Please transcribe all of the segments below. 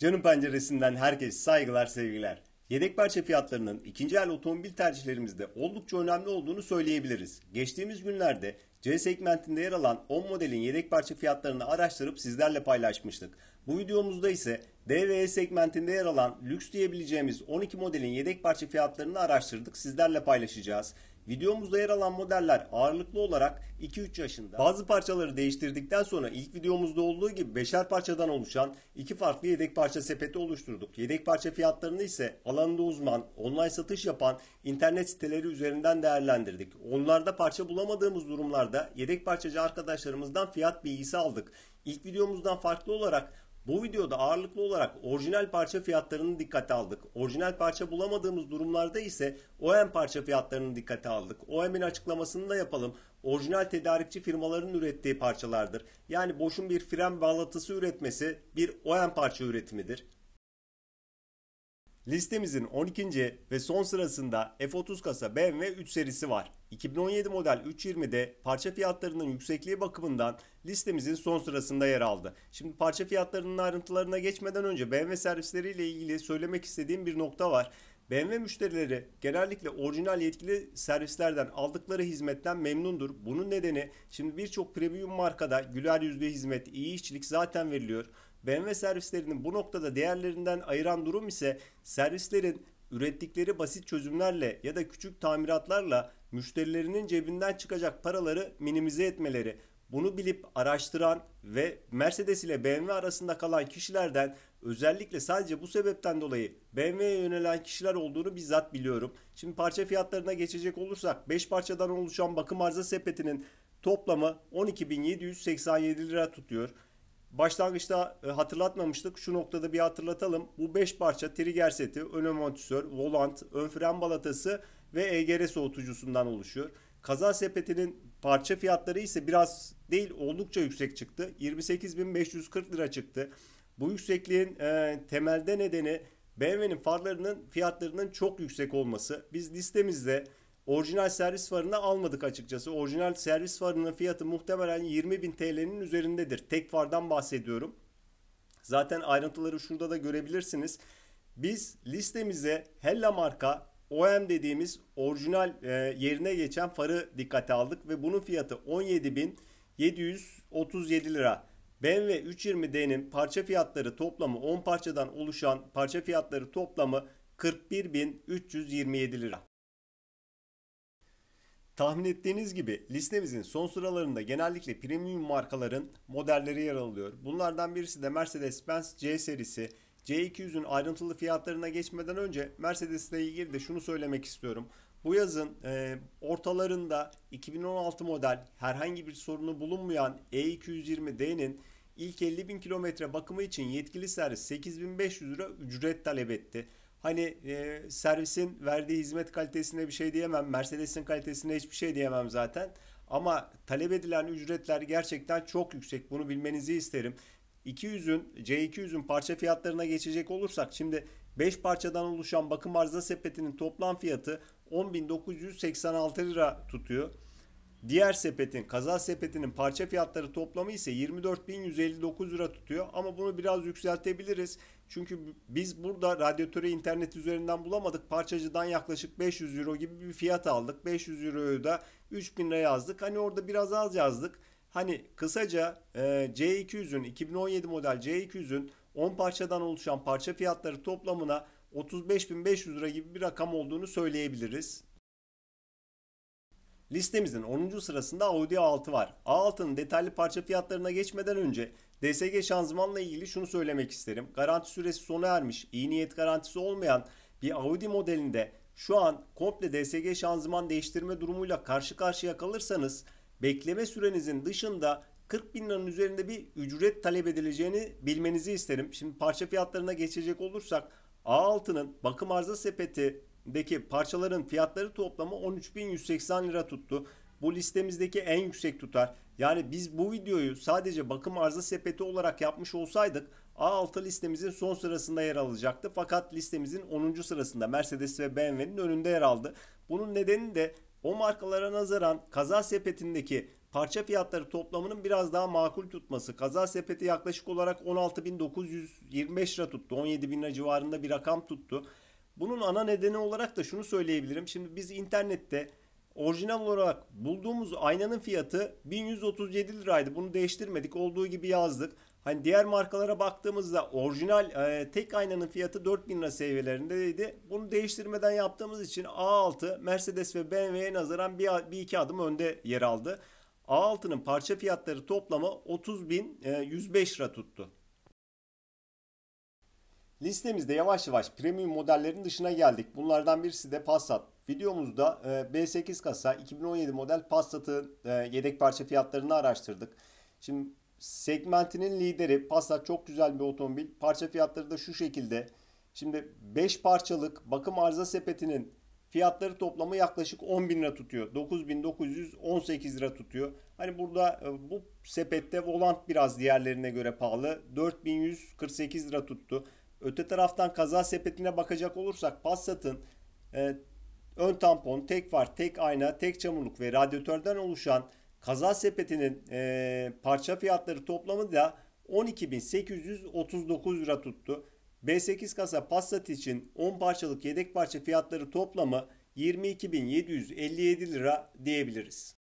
Canım penceresinden herkes saygılar sevgiler. Yedek parça fiyatlarının ikinci el otomobil tercihlerimizde oldukça önemli olduğunu söyleyebiliriz. Geçtiğimiz günlerde C segmentinde yer alan 10 modelin yedek parça fiyatlarını araştırıp sizlerle paylaşmıştık. Bu videomuzda ise D ve E segmentinde yer alan lüks diyebileceğimiz 12 modelin yedek parça fiyatlarını araştırdık sizlerle paylaşacağız. Videomuzda yer alan modeller ağırlıklı olarak 2-3 yaşında. Bazı parçaları değiştirdikten sonra ilk videomuzda olduğu gibi 5'er parçadan oluşan iki farklı yedek parça sepeti oluşturduk. Yedek parça fiyatlarını ise alanında uzman, online satış yapan internet siteleri üzerinden değerlendirdik. Onlarda parça bulamadığımız durumlarda yedek parçacı arkadaşlarımızdan fiyat bilgisi aldık. İlk videomuzdan farklı olarak bu videoda ağırlıklı olarak orijinal parça fiyatlarını dikkate aldık. Orijinal parça bulamadığımız durumlarda ise OEM parça fiyatlarını dikkate aldık. OEM'in açıklamasını da yapalım. Orijinal tedarikçi firmaların ürettiği parçalardır. Yani boşun bir fren bağlatısı üretmesi bir OEM parça üretimidir. Listemizin 12. ve son sırasında F30 kasa BMW 3 serisi var. 2017 model 320'de parça fiyatlarının yüksekliği bakımından listemizin son sırasında yer aldı. Şimdi parça fiyatlarının ayrıntılarına geçmeden önce BMW servisleriyle ilgili söylemek istediğim bir nokta var. BMW müşterileri genellikle orijinal yetkili servislerden aldıkları hizmetten memnundur. Bunun nedeni şimdi birçok premium markada güler yüzlü hizmet, iyi işçilik zaten veriliyor. BMW servislerinin bu noktada değerlerinden ayıran durum ise servislerin ürettikleri basit çözümlerle ya da küçük tamiratlarla müşterilerinin cebinden çıkacak paraları minimize etmeleri. Bunu bilip araştıran ve Mercedes ile BMW arasında kalan kişilerden özellikle sadece bu sebepten dolayı BMW'ye yönelen kişiler olduğunu bizzat biliyorum. Şimdi parça fiyatlarına geçecek olursak 5 parçadan oluşan bakım arıza sepetinin toplamı 12.787 lira tutuyor. Başlangıçta e, hatırlatmamıştık. Şu noktada bir hatırlatalım. Bu 5 parça trigger seti, ön amortisör, volant, ön fren balatası ve EGR soğutucusundan oluşuyor. Kaza sepetinin parça fiyatları ise biraz değil oldukça yüksek çıktı. 28.540 lira çıktı. Bu yüksekliğin e, temelde nedeni BMW'nin farlarının fiyatlarının çok yüksek olması. Biz listemizde Orijinal servis farını almadık açıkçası. Orijinal servis farının fiyatı muhtemelen 20 bin TL'nin üzerindedir. Tek fardan bahsediyorum. Zaten ayrıntıları şurada da görebilirsiniz. Biz listemize Hella marka OM dediğimiz orijinal e, yerine geçen farı dikkate aldık ve bunun fiyatı 17.737 lira. BMW 320D'nin parça fiyatları toplamı 10 parçadan oluşan parça fiyatları toplamı 41.327 lira. Tahmin ettiğiniz gibi listemizin son sıralarında genellikle premium markaların modelleri yer alıyor. Bunlardan birisi de Mercedes-Benz C serisi. C200'ün ayrıntılı fiyatlarına geçmeden önce Mercedes'le ilgili de şunu söylemek istiyorum. Bu yazın e, ortalarında 2016 model herhangi bir sorunu bulunmayan E220D'nin ilk 50 bin kilometre bakımı için yetkili servis 8500 lira ücret talep etti. Hani e, servisin verdiği hizmet kalitesine bir şey diyemem. Mercedes'in kalitesine hiçbir şey diyemem zaten. Ama talep edilen ücretler gerçekten çok yüksek. Bunu bilmenizi isterim. 200'ün C200'ün parça fiyatlarına geçecek olursak şimdi 5 parçadan oluşan bakım arıza sepetinin toplam fiyatı 10.986 lira tutuyor. Diğer sepetin kaza sepetinin parça fiyatları toplamı ise 24.159 lira tutuyor ama bunu biraz yükseltebiliriz. Çünkü biz burada radyatörü internet üzerinden bulamadık. Parçacıdan yaklaşık 500 euro gibi bir fiyat aldık. 500 euroyu da 3000 lira yazdık. Hani orada biraz az yazdık. Hani kısaca e, C200'ün 2017 model C200'ün 10 parçadan oluşan parça fiyatları toplamına 35.500 lira gibi bir rakam olduğunu söyleyebiliriz. Listemizin 10. sırasında Audi A6 var. A6'nın detaylı parça fiyatlarına geçmeden önce DSG şanzımanla ilgili şunu söylemek isterim. Garanti süresi sona ermiş, iyi niyet garantisi olmayan bir Audi modelinde şu an komple DSG şanzıman değiştirme durumuyla karşı karşıya kalırsanız bekleme sürenizin dışında 40 bin liranın üzerinde bir ücret talep edileceğini bilmenizi isterim. Şimdi parça fiyatlarına geçecek olursak A6'nın bakım arıza sepetindeki parçaların fiyatları toplamı 13.180 lira tuttu. Bu listemizdeki en yüksek tutar. Yani biz bu videoyu sadece bakım arıza sepeti olarak yapmış olsaydık A6 listemizin son sırasında yer alacaktı. Fakat listemizin 10. sırasında Mercedes ve BMW'nin önünde yer aldı. Bunun nedeni de o markalara nazaran kaza sepetindeki parça fiyatları toplamının biraz daha makul tutması. Kaza sepeti yaklaşık olarak 16.925 lira tuttu. 17.000 lira civarında bir rakam tuttu. Bunun ana nedeni olarak da şunu söyleyebilirim. Şimdi biz internette orijinal olarak bulduğumuz aynanın fiyatı 1137 liraydı. Bunu değiştirmedik. Olduğu gibi yazdık. Hani diğer markalara baktığımızda orijinal e, tek aynanın fiyatı 4000 lira seviyelerindeydi. Bunu değiştirmeden yaptığımız için A6 Mercedes ve BMW'ye nazaran bir, bir iki adım önde yer aldı. A6'nın parça fiyatları toplamı 30.105 e, lira tuttu. Listemizde yavaş yavaş premium modellerin dışına geldik. Bunlardan birisi de Passat. Videomuzda e, B8 kasa 2017 model Passat'ın e, yedek parça fiyatlarını araştırdık. Şimdi segmentinin lideri Passat çok güzel bir otomobil. Parça fiyatları da şu şekilde. Şimdi 5 parçalık bakım arıza sepetinin fiyatları toplamı yaklaşık 10 bin lira tutuyor. 9.918 lira tutuyor. Hani burada e, bu sepette volant biraz diğerlerine göre pahalı. 4.148 lira tuttu. Öte taraftan kaza sepetine bakacak olursak Passat'ın e, ön tampon, tek var, tek ayna, tek çamurluk ve radyatörden oluşan kaza sepetinin e, parça fiyatları toplamı da 12.839 lira tuttu. B8 kasa Passat için 10 parçalık yedek parça fiyatları toplamı 22.757 lira diyebiliriz.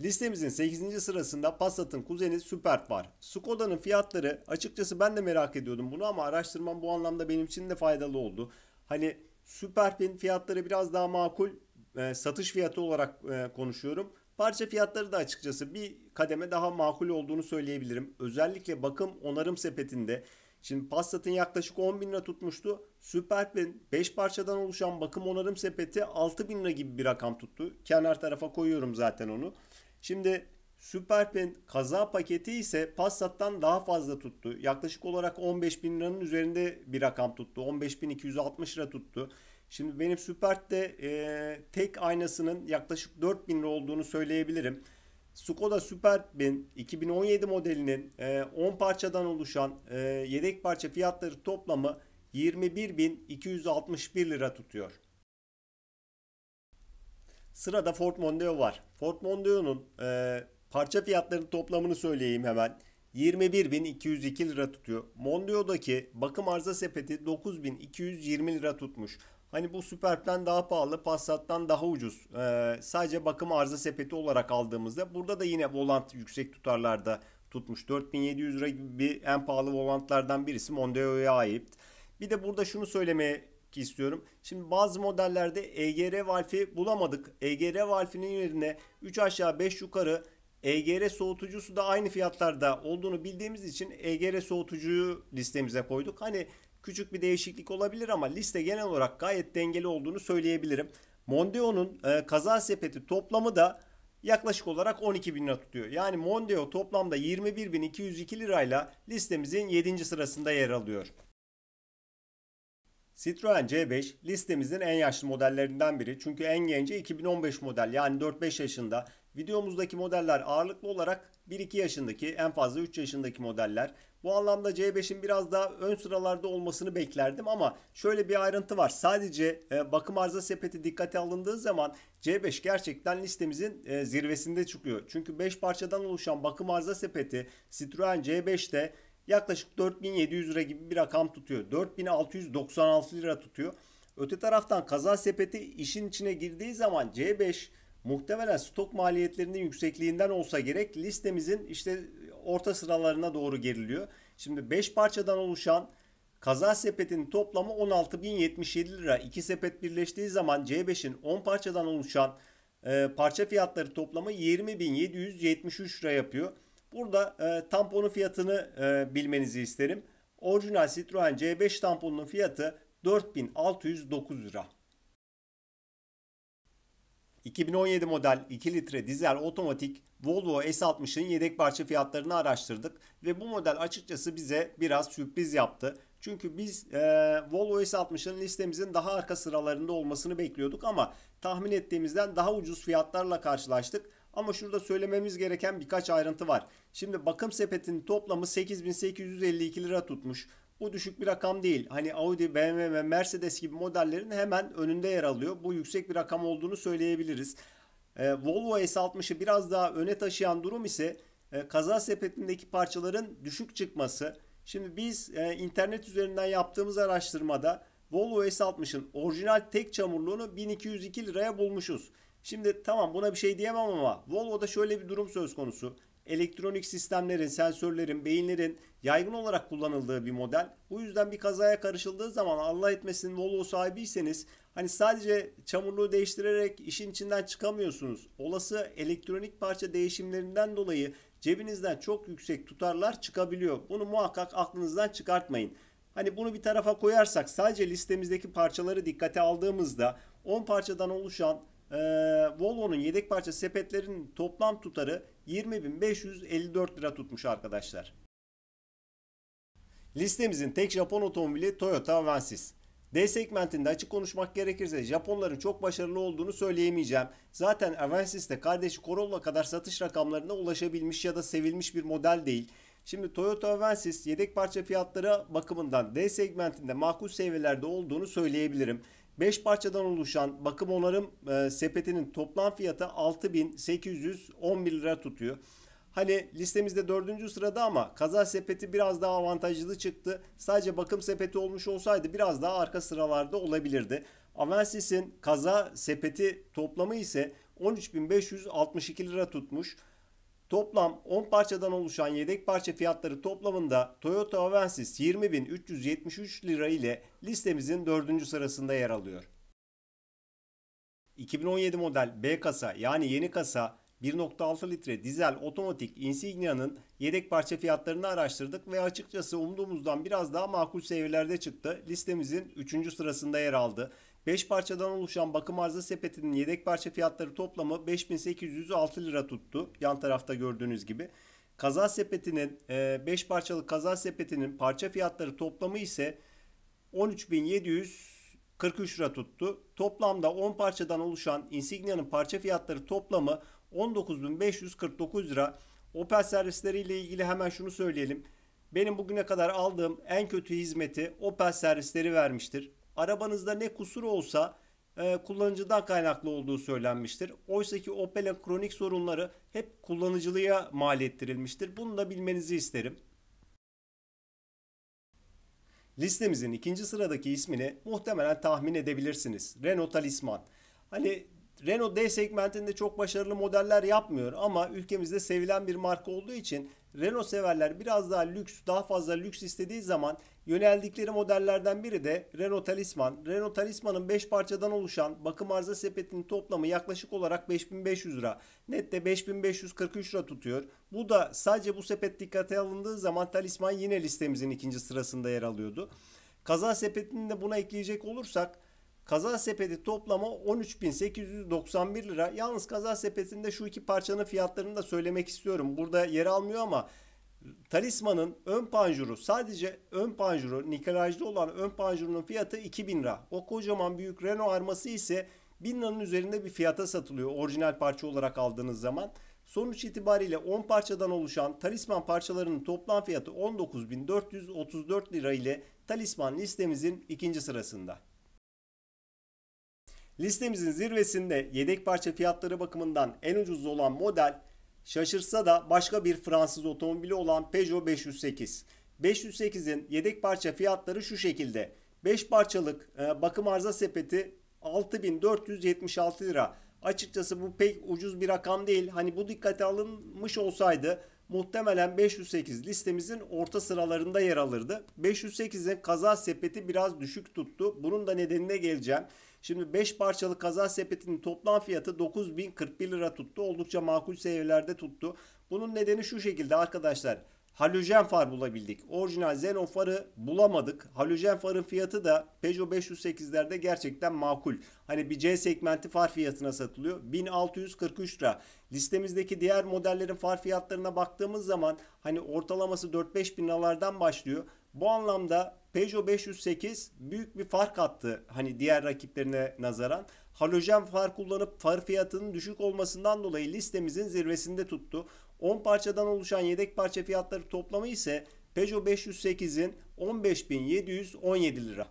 Listemizin 8. sırasında Passat'ın kuzeni Superb var. Skoda'nın fiyatları açıkçası ben de merak ediyordum bunu ama araştırmam bu anlamda benim için de faydalı oldu. Hani Superb'in fiyatları biraz daha makul e, satış fiyatı olarak e, konuşuyorum. Parça fiyatları da açıkçası bir kademe daha makul olduğunu söyleyebilirim. Özellikle bakım onarım sepetinde Şimdi Passat'ın yaklaşık 10 bin lira tutmuştu. Superb'in 5 parçadan oluşan bakım onarım sepeti 6 bin lira gibi bir rakam tuttu. Kenar tarafa koyuyorum zaten onu. Şimdi Superpen kaza paketi ise Passat'tan daha fazla tuttu. Yaklaşık olarak 15 bin liranın üzerinde bir rakam tuttu. 15 bin 260 lira tuttu. Şimdi benim Supert'te e, tek aynasının yaklaşık 4 bin lira olduğunu söyleyebilirim. Skoda Superb'in 2017 modelinin e, 10 parçadan oluşan e, yedek parça fiyatları toplamı 21.261 lira tutuyor. Sırada Ford Mondeo var. Ford Mondeo'nun e, parça fiyatlarının toplamını söyleyeyim hemen. 21.202 lira tutuyor. Mondeo'daki bakım arıza sepeti 9.220 lira tutmuş. Hani bu Superb'den daha pahalı, Passat'tan daha ucuz. Ee, sadece bakım arıza sepeti olarak aldığımızda burada da yine volant yüksek tutarlarda tutmuş. 4700 lira gibi en pahalı volantlardan birisi Mondeo'ya ait. Bir de burada şunu söylemeye 2 istiyorum. Şimdi bazı modellerde EGR valfi bulamadık. EGR valfinin yerine 3 aşağı 5 yukarı EGR soğutucusu da aynı fiyatlarda olduğunu bildiğimiz için EGR soğutucuyu listemize koyduk. Hani küçük bir değişiklik olabilir ama liste genel olarak gayet dengeli olduğunu söyleyebilirim. Mondeo'nun e, kaza sepeti toplamı da yaklaşık olarak 12 bin lira tutuyor. Yani Mondeo toplamda 21.202 lirayla listemizin 7. sırasında yer alıyor. Citroen C5 listemizin en yaşlı modellerinden biri. Çünkü en genci 2015 model yani 4-5 yaşında. Videomuzdaki modeller ağırlıklı olarak 1-2 yaşındaki en fazla 3 yaşındaki modeller. Bu anlamda C5'in biraz daha ön sıralarda olmasını beklerdim ama şöyle bir ayrıntı var. Sadece e, bakım arıza sepeti dikkate alındığı zaman C5 gerçekten listemizin e, zirvesinde çıkıyor. Çünkü 5 parçadan oluşan bakım arıza sepeti Citroen C5'te yaklaşık 4700 lira gibi bir rakam tutuyor. 4696 lira tutuyor. Öte taraftan kaza sepeti işin içine girdiği zaman C5 muhtemelen stok maliyetlerinin yüksekliğinden olsa gerek listemizin işte orta sıralarına doğru geriliyor. Şimdi 5 parçadan oluşan kaza sepetinin toplamı 16.077 lira. İki sepet birleştiği zaman C5'in 10 parçadan oluşan e, parça fiyatları toplamı 20.773 lira yapıyor. Burada e, tamponun fiyatını e, bilmenizi isterim. Orijinal Citroen C5 tamponunun fiyatı 4609 lira. 2017 model 2 litre dizel otomatik Volvo S60'ın yedek parça fiyatlarını araştırdık ve bu model açıkçası bize biraz sürpriz yaptı. Çünkü biz e, Volvo S60'ın listemizin daha arka sıralarında olmasını bekliyorduk ama tahmin ettiğimizden daha ucuz fiyatlarla karşılaştık ama şurada söylememiz gereken birkaç ayrıntı var. Şimdi bakım sepetinin toplamı 8852 lira tutmuş. Bu düşük bir rakam değil. Hani Audi, BMW ve Mercedes gibi modellerin hemen önünde yer alıyor. Bu yüksek bir rakam olduğunu söyleyebiliriz. Ee, Volvo S60'ı biraz daha öne taşıyan durum ise e, kaza sepetindeki parçaların düşük çıkması. Şimdi biz e, internet üzerinden yaptığımız araştırmada Volvo S60'ın orijinal tek çamurluğunu 1202 liraya bulmuşuz. Şimdi tamam buna bir şey diyemem ama Volvo'da şöyle bir durum söz konusu. Elektronik sistemlerin, sensörlerin, beyinlerin yaygın olarak kullanıldığı bir model. Bu yüzden bir kazaya karışıldığı zaman Allah etmesin Volvo sahibiyseniz hani sadece çamurluğu değiştirerek işin içinden çıkamıyorsunuz. Olası elektronik parça değişimlerinden dolayı cebinizden çok yüksek tutarlar çıkabiliyor. Bunu muhakkak aklınızdan çıkartmayın. Hani bunu bir tarafa koyarsak sadece listemizdeki parçaları dikkate aldığımızda 10 parçadan oluşan e, Volvo'nun yedek parça sepetlerinin toplam tutarı 20.554 lira tutmuş arkadaşlar. Listemizin tek Japon otomobili Toyota Avensis. D segmentinde açık konuşmak gerekirse Japonların çok başarılı olduğunu söyleyemeyeceğim. Zaten Avensis de kardeşi Corolla kadar satış rakamlarına ulaşabilmiş ya da sevilmiş bir model değil. Şimdi Toyota Avensis yedek parça fiyatları bakımından D segmentinde makul seviyelerde olduğunu söyleyebilirim. 5 parçadan oluşan bakım onarım e, sepetinin toplam fiyatı 6811 lira tutuyor. Hani listemizde dördüncü sırada ama kaza sepeti biraz daha avantajlı çıktı. Sadece bakım sepeti olmuş olsaydı biraz daha arka sıralarda olabilirdi. Avensis'in kaza sepeti toplamı ise 13.562 lira tutmuş. Toplam 10 parçadan oluşan yedek parça fiyatları toplamında Toyota Avensis 20.373 lira ile listemizin 4. sırasında yer alıyor. 2017 model B kasa yani yeni kasa 1.6 litre dizel otomatik Insignia'nın yedek parça fiyatlarını araştırdık ve açıkçası umduğumuzdan biraz daha makul seviyelerde çıktı. Listemizin 3. sırasında yer aldı. 5 parçadan oluşan bakım arıza sepetinin yedek parça fiyatları toplamı 5806 lira tuttu. Yan tarafta gördüğünüz gibi. Kaza sepetinin 5 e, parçalı kaza sepetinin parça fiyatları toplamı ise 13743 lira tuttu. Toplamda 10 parçadan oluşan Insignia'nın parça fiyatları toplamı 19.549 lira. Opel servisleriyle ilgili hemen şunu söyleyelim. Benim bugüne kadar aldığım en kötü hizmeti Opel servisleri vermiştir. Arabanızda ne kusur olsa e, kullanıcıdan kaynaklı olduğu söylenmiştir. Oysa ki Opel'in kronik sorunları hep kullanıcılığa mal ettirilmiştir. Bunu da bilmenizi isterim. Listemizin ikinci sıradaki ismini muhtemelen tahmin edebilirsiniz. Renault Talisman. Hani Renault D segmentinde çok başarılı modeller yapmıyor ama ülkemizde sevilen bir marka olduğu için Renault severler biraz daha lüks, daha fazla lüks istediği zaman yöneldikleri modellerden biri de Renault Talisman. Renault Talisman'ın 5 parçadan oluşan bakım arıza sepetinin toplamı yaklaşık olarak 5500 lira. Nette 5543 lira tutuyor. Bu da sadece bu sepet dikkate alındığı zaman Talisman yine listemizin ikinci sırasında yer alıyordu. Kaza sepetini de buna ekleyecek olursak Kaza sepeti toplama 13.891 lira. Yalnız kaza sepetinde şu iki parçanın fiyatlarını da söylemek istiyorum. Burada yer almıyor ama Talisman'ın ön panjuru sadece ön panjuru nikelajlı olan ön panjurunun fiyatı 2000 lira. O kocaman büyük Renault arması ise 1000 liranın üzerinde bir fiyata satılıyor orijinal parça olarak aldığınız zaman. Sonuç itibariyle 10 parçadan oluşan talisman parçalarının toplam fiyatı 19.434 lira ile talisman listemizin ikinci sırasında. Listemizin zirvesinde yedek parça fiyatları bakımından en ucuz olan model şaşırsa da başka bir Fransız otomobili olan Peugeot 508. 508'in yedek parça fiyatları şu şekilde. 5 parçalık e, bakım arıza sepeti 6476 lira. Açıkçası bu pek ucuz bir rakam değil. Hani bu dikkate alınmış olsaydı muhtemelen 508 listemizin orta sıralarında yer alırdı. 508'in kaza sepeti biraz düşük tuttu. Bunun da nedenine geleceğim. Şimdi 5 parçalı kaza sepetinin toplam fiyatı 9041 lira tuttu. Oldukça makul seviyelerde tuttu. Bunun nedeni şu şekilde arkadaşlar. Halojen far bulabildik. Orijinal xenon farı bulamadık. Halojen farın fiyatı da Peugeot 508'lerde gerçekten makul. Hani bir C segmenti far fiyatına satılıyor. 1643 lira. Listemizdeki diğer modellerin far fiyatlarına baktığımız zaman hani ortalaması 4-5 bin liralardan başlıyor. Bu anlamda Peugeot 508 büyük bir fark attı hani diğer rakiplerine nazaran. Halojen far kullanıp far fiyatının düşük olmasından dolayı listemizin zirvesinde tuttu. 10 parçadan oluşan yedek parça fiyatları toplamı ise Peugeot 508'in 15.717 lira.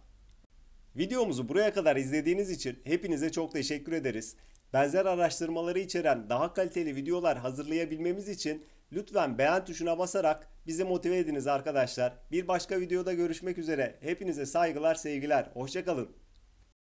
Videomuzu buraya kadar izlediğiniz için hepinize çok teşekkür ederiz. Benzer araştırmaları içeren daha kaliteli videolar hazırlayabilmemiz için Lütfen beğen tuşuna basarak bizi motive ediniz arkadaşlar. Bir başka videoda görüşmek üzere. Hepinize saygılar, sevgiler. Hoşçakalın.